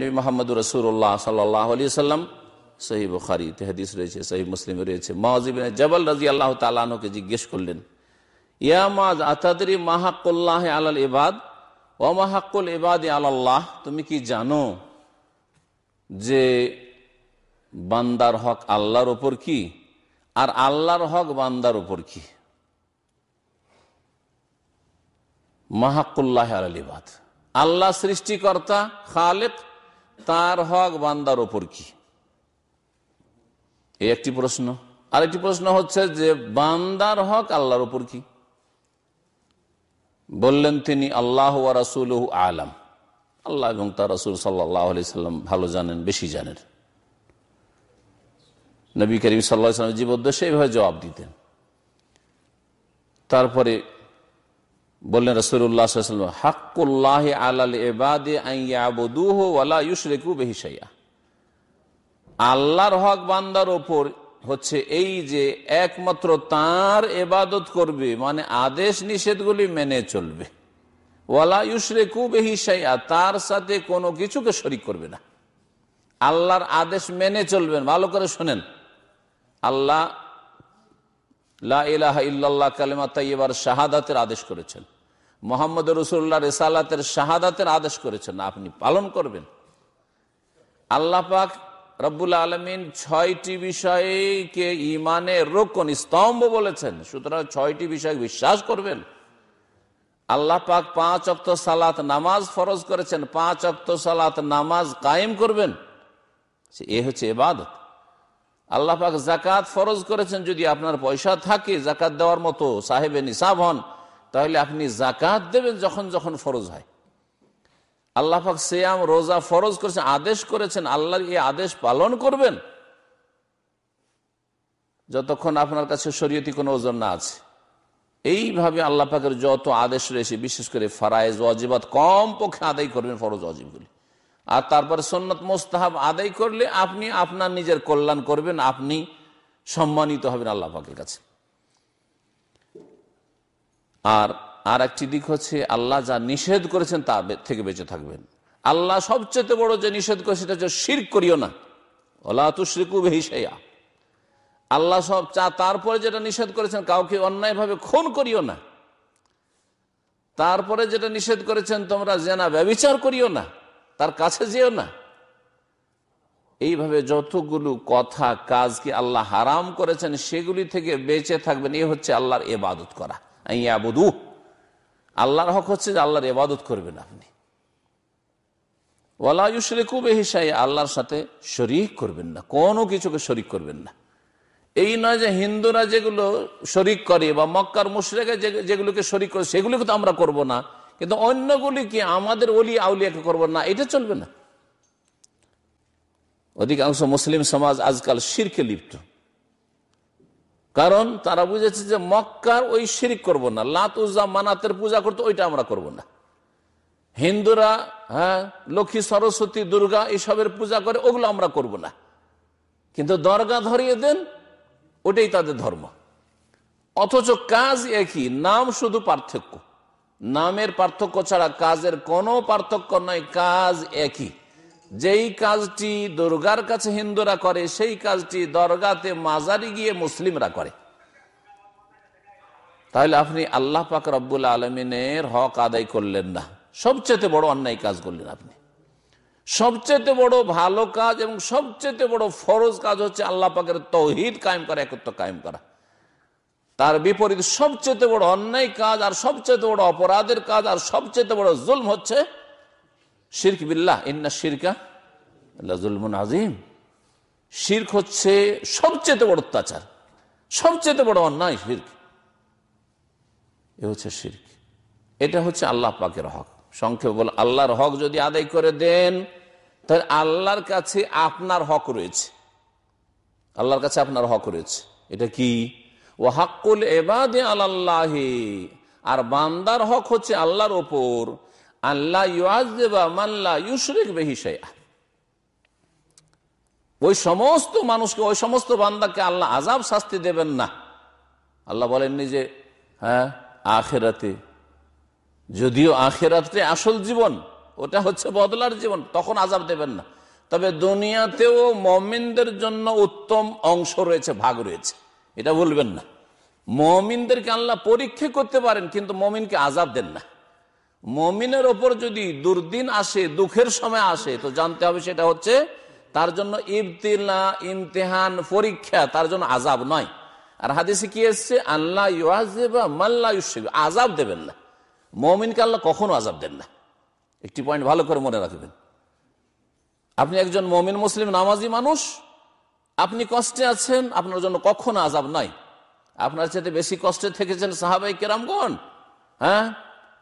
নবী মোহাম্মদ রসুল্লাহ সাল্লাম সহি বুখারিতে তেহাদিস রয়েছে সহি মুসলিম রয়েছে মহাজিবিন জবাল রাজি আল্লাহ তালকে জিজ্ঞেস করলেন ইয়া মাজ আতাদি মাহাকুল্লাহ আলাল ইবাদ ও মাহাকুল ইবাদ আল্লাহ তুমি কি জানো যে বান্দার হক আল্লাহর ওপর কি আর আল্লাহর হক বান্দার ওপর কি মাহাকুল্লাহ আলাল ইবাদ আল্লাহ সৃষ্টিকর্তা খালেক তার হক বান্দার ওপর কি এই একটি প্রশ্ন আরেকটি প্রশ্ন হচ্ছে যে বান্দার হক আল্লাহর ওপর কি বললেন তিনি আল্লাহ রাসুল আলাম আল্লাহ এবং তার রাসুল সাল্লাহ সাল্লাম ভালো জানেন বেশি জানেন নবী করিম সাল্লাহ সাল্লাম জীবদ্দেশে এইভাবে জবাব দিতেন তারপরে বললেন রসুল্লাহাম হাকুল্লাহ আল্লাহর হক বান্দার ওপর হচ্ছে এই যে একমাত্র তার এবাদত করবে মানে আদেশ নিষেধগুলি মেনে চলবে ওয়ালা ইউসরেকু বেহিসাইয়া তার সাথে কোনো কিছুকে শরিক করবে না আল্লাহর আদেশ মেনে চলবেন ভালো করে শোনেন আল্লাহ লাহ ইল্লাহ কালেমা তাইবার শাহাদাতের আদেশ করেছেন মোহাম্মদ রসুল্লাহ রেসালাতের শাহাদাতের আদেশ করেছেন আপনি পালন করবেন আল্লাহ পাক রব্বুল আলমিন ছয়টি বিষয়কে ইমানের রোকন স্তম্ভ বলেছেন সুতরাং ছয়টি বিষয় বিশ্বাস করবেন আল্লাহ পাক পাঁচ অক্ত সালাত নামাজ ফরজ করেছেন পাঁচ অক্ত সালাত নামাজ কায়েম করবেন এ হচ্ছে এবাদত আল্লাহ পাক জাকাত ফরজ করেছেন যদি আপনার পয়সা থাকে জাকাত দেওয়ার মতো সাহেবে নিসাব হন তাহলে আপনি জাকাত দেবেন যখন যখন ফরজ হয় আল্লাহ পাক সেয়াম রোজা ফরজ করেছেন আদেশ করেছেন আল্লাহর এই আদেশ পালন করবেন যতক্ষণ আপনার কাছে শরীয়তি কোনো ওজন না আছে এইভাবে আল্লাহ পাকের যত আদেশ রয়েছে বিশেষ করে ফারায়েজ অজিবাদ কম পক্ষে আদায় করবেন ফরজ অজিবগুলি আর তারপরে সন্ন্যত মোস্তাহাব আদায় করলে আপনি আপনার নিজের কল্যাণ করবেন আপনি সম্মানিত হবেন আল্লাহ পাকের কাছে আর আর একটি দিক হচ্ছে আল্লাহ যা নিষেধ করেছেন তা থেকে বেঁচে থাকবেন আল্লাহ সবচেয়ে বড় যে নিষেধ করে সেটা হচ্ছে শির করিও না ওলা তু শ্রিকু বেহিসাইয়া আল্লাহ সব চা তারপরে যেটা নিষেধ করেছেন কাউকে অন্যায়ভাবে খুন করিও না তারপরে যেটা নিষেধ করেছেন তোমরা জেনা ব্যবিচার করিও না তার কাছে যেও না এইভাবে যতগুলো কথা কাজকে আল্লাহ হারাম করেছেন সেগুলি থেকে বেঁচে থাকবেন এ হচ্ছে আল্লাহর এবাদত করা ইয়াবুদু আল্লাহর হক হচ্ছে যে আল্লাহর এবাদত করবেন আপনি আল্লাহর সাথে শরিক করবেন না কোনো কিছুকে শরিক করবেন না এই নয় যে হিন্দুরা যেগুলো শরিক করে বা মক্কার মুশরেকে যেগুলোকে শরিক করে সেগুলোকে তো আমরা করব না কিন্তু অন্যগুলি কি আমাদের অলি আউলিয়াকে করব না এটা চলবে না অধিকাংশ মুসলিম সমাজ আজকাল শিরকে লিপ্ত কারণ তারা বুঝেছে যে মক্কার ওই শিরিক করব না লাত উজ্জা মানাতের পূজা করতে ওইটা আমরা করব না হিন্দুরা হ্যাঁ লক্ষ্মী সরস্বতী দুর্গা এসবের পূজা করে ওগুলো আমরা করব না কিন্তু দরগা ধরিয়ে দেন ওটাই তাদের ধর্ম অথচ কাজ একই নাম শুধু পার্থক্য নামের পার্থক্য ছাড়া কাজের কোনো পার্থক্য নয় কাজ একই যেই কাজটি দুর্গার কাছে হিন্দুরা করে সেই কাজটি দরগাতে মাজারি গিয়ে মুসলিমরা করে তাহলে আপনি আল্লাহ পাক রব্বুল আলমিনের হক আদায় করলেন না সবচেয়ে বড় অন্যায় কাজ করলেন আপনি সবচেয়ে বড় ভালো কাজ এবং সবচেয়ে বড় ফরজ কাজ হচ্ছে আল্লাহ পাকের তৌহিদ কায়েম করা একত্র কায়েম করা তার বিপরীত সবচেয়ে বড় অন্যায় কাজ আর সবচেয়ে বড় অপরাধের কাজ আর সবচেয়ে বড় জুলম হচ্ছে শির্ক বিল্লাহ ইন্না শিরকা আল্লাহুলমন আজিম শির্ক হচ্ছে সবচেয়ে বড় অত্যাচার সবচেয়ে বড় অন্যায় শির্ক এ হচ্ছে শির্ক এটা হচ্ছে আল্লাহ পাকের হক সংক্ষেপ বল আল্লাহর হক যদি আদায় করে দেন তাহলে আল্লাহর কাছে আপনার হক রয়েছে আল্লাহর কাছে আপনার হক রয়েছে এটা কি ও হাক্কুল এবাদে আল্লাহ আর বান্দার হক হচ্ছে আল্লাহর ওপর আল্লাহ ওই সমস্ত মানুষকে ওই সমস্ত বান্দাকে আল্লাহ আজাব শাস্তি দেবেন না আল্লাহ বলেননি যে হ্যাঁ আখেরাতে যদিও আখেরাতে আসল জীবন ওটা হচ্ছে বদলার জীবন তখন আজাব দেবেন না তবে দুনিয়াতেও মমিনদের জন্য উত্তম অংশ রয়েছে ভাগ রয়েছে এটা বলবেন না মমিনদেরকে আল্লাহ পরীক্ষা করতে পারেন কিন্তু মমিনকে আজাব দেন না মমিনের ওপর যদি দুর্দিন আসে দুঃখের সময় আসে তো জানতে হবে সেটা হচ্ছে তার জন্য ইবতিলা ইমতেহান পরীক্ষা তার জন্য আজাব নয় আর হাদিসে কি এসছে আল্লাহ মাল্লা আজাব দেবেন না মমিনকে আল্লাহ কখনো আজাব দেন না একটি পয়েন্ট ভালো করে মনে রাখবেন আপনি একজন মমিন মুসলিম নামাজি মানুষ আপনি কষ্টে আছেন আপনার জন্য কখনো আজাব নাই আপনার সাথে বেশি কষ্টে থেকেছেন সাহাবাই কেরামগণ হ্যাঁ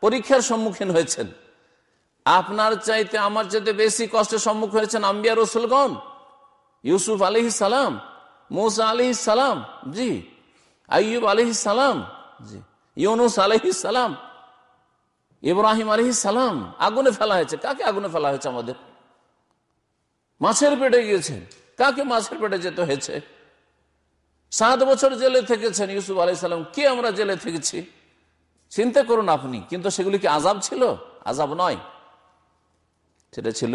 পরীক্ষার সম্মুখীন হয়েছেন আপনার চাইতে আমার চাইতে বেশি কষ্টের সম্মুখীন হয়েছেন আম্বিয়া রসুলগণ ইউসুফ আলি সালাম মৌসা আলি সালাম জি আইব আলি সালাম জি ইউনুস আলহি সালাম ইব্রাহিম আলহি সালাম আগুনে ফেলা হয়েছে কাকে আগুনে ফেলা হয়েছে আমাদের মাছের পেটে গিয়েছেন কাকে মাছের পেটে যেতে হয়েছে সাত বছর জেলে থেকেছেন ইউসুফ আলাই সালাম কে আমরা জেলে থেকেছি চিন্তা করুন আপনি কিন্তু সেগুলি কি আজাব ছিল আজাব নয় সেটা ছিল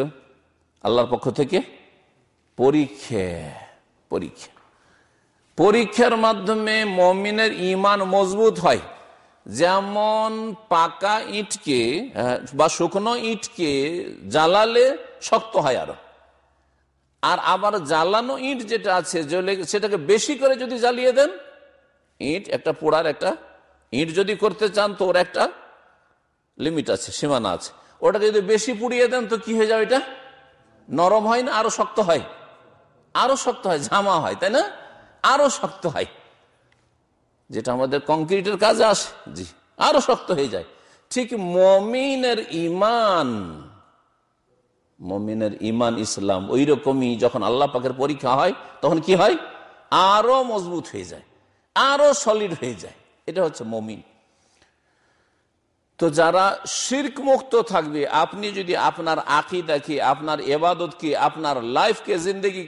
আল্লাহর পক্ষ থেকে পরীক্ষা পরীক্ষা পরীক্ষার মাধ্যমে মমিনের ইমান মজবুত হয় যেমন পাকা ইটকে বা শুকনো ইটকে জ্বালালে শক্ত হয় আরো আর আবার জ্বালানো ইট যেটা আছে সেটাকে বেশি করে যদি জ্বালিয়ে দেন ইট একটা পোড়ার একটা ইট যদি করতে চান তো ওর একটা লিমিট আছে সীমানা আছে ওটা যদি বেশি পুড়িয়ে দেন তো কি হয়ে যাবে এটা নরম হয় না আরো শক্ত হয় আরো শক্ত হয় ঝামা হয় তাই না আরো শক্ত হয় যেটা আমাদের কংক্রিটের কাজে আসে জি আরো শক্ত হয়ে যায় ঠিক মমিনের ইমান মমিনের ইমান ইসলাম ওই রকমই যখন আল্লাহ পাকের পরীক্ষা হয় তখন কি হয় আরো মজবুত হয়ে যায় আরো সলিড হয়ে যায় এটা হচ্ছে মমিন তো যারা শির্ক মুক্ত থাকবে আপনি যদি আপনার দেখি আপনার এবাদতকে আপনার লাইফকে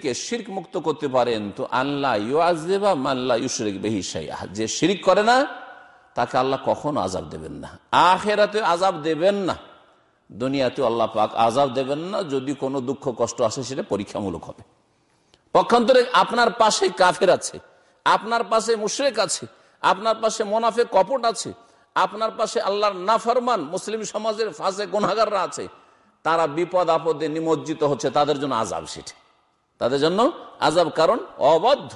কে শির্ক মুক্ত করতে পারেন তো আল্লাহ ইউআবা মাল্লা যে শিরিক করে না তাকে আল্লাহ কখনো আজাব দেবেন না আখেরাতে আজাব দেবেন না দুনিয়াতে আল্লাহ পাক আজাব দেবেন না যদি কোনো দুঃখ কষ্ট আসে সেটা পরীক্ষামূলক হবে পক্ষান্তরে আপনার পাশে কাফের আছে আপনার পাশে মুশরেক আছে আপনার পাশে মোনাফে কপট আছে আপনার পাশে আল্লাহর নাফরমান মুসলিম সমাজের ফাঁসে গুণাগাররা আছে তারা বিপদ আপদে নিমজ্জিত হচ্ছে তাদের জন্য আজাব সেটি তাদের জন্য আজাব কারণ অবদ্ধ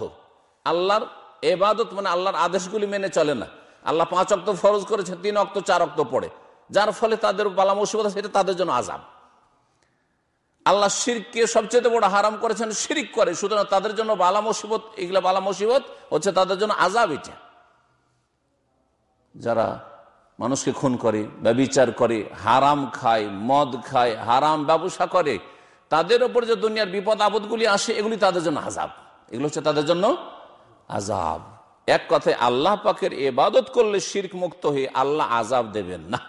আল্লাহর এবাদত মানে আল্লাহর আদেশগুলি মেনে চলে না আল্লাহ পাঁচ অক্ত ফরজ করেছে তিন অক্ত চার অক্ত পড়ে যার ফলে তাদের বালা মুসিবত সেটা তাদের জন্য আজাব আল্লাহ শিরকে সবচেয়ে বড় হারাম করেছেন শিরিক করে সুতরাং তাদের জন্য বালা মুসিবত এগুলো বালা মুসিবত হচ্ছে তাদের জন্য আজাব এটা যারা মানুষকে খুন করে ব্যবিচার করে হারাম খায় মদ খায় হারাম ব্যবসা করে তাদের ওপর যে দুনিয়ার বিপদ আপদগুলি আসে এগুলি তাদের জন্য আজাব এগুলো হচ্ছে তাদের জন্য আজাব এক কথায় আল্লাহ পাকের এবাদত করলে শির্ক মুক্ত হয়ে আল্লাহ আজাব দেবেন না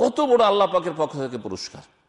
কত বড় আল্লাহ পাকের পক্ষ থেকে পুরস্কার